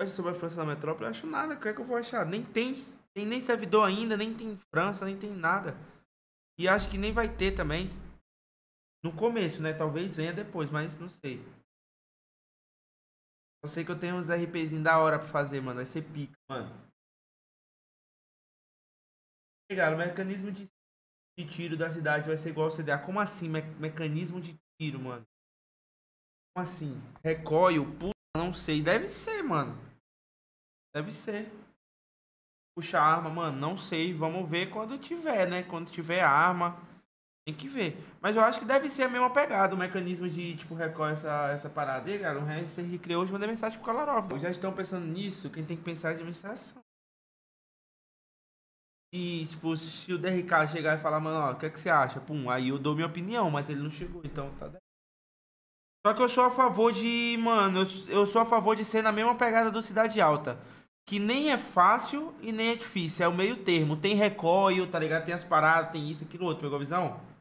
acho sobre a França na metrópole, eu acho nada. O que é que eu vou achar? Nem tem. Tem nem servidor ainda, nem tem França, nem tem nada. E acho que nem vai ter também. No começo, né? Talvez venha depois, mas não sei. Eu sei que eu tenho uns RPzinhos da hora pra fazer, mano. Vai ser pica, mano. Pegaram, o mecanismo de, de tiro da cidade vai ser igual ao CDA. Como assim, me mecanismo de tiro, mano? Como assim? Recoil, puta, não sei. Deve ser, mano. Deve ser. Puxar arma, mano, não sei. Vamos ver quando tiver, né? Quando tiver arma. Tem que ver. Mas eu acho que deve ser a mesma pegada, o mecanismo de, tipo, recorre essa, essa parada. E, cara, o Você recriou hoje, mandei mensagem pro Kolarov. Já estão pensando nisso, quem tem que pensar é a administração. E, tipo, se o DRK chegar e falar, mano, ó, o que, é que você acha? Pum, aí eu dou minha opinião, mas ele não chegou, então tá... Só que eu sou a favor de, mano, eu, eu sou a favor de ser na mesma pegada do Cidade Alta que nem é fácil e nem é difícil. É o meio termo. Tem recolho, tá ligado? Tem as paradas, tem isso, aquilo, outro. Pegou a visão?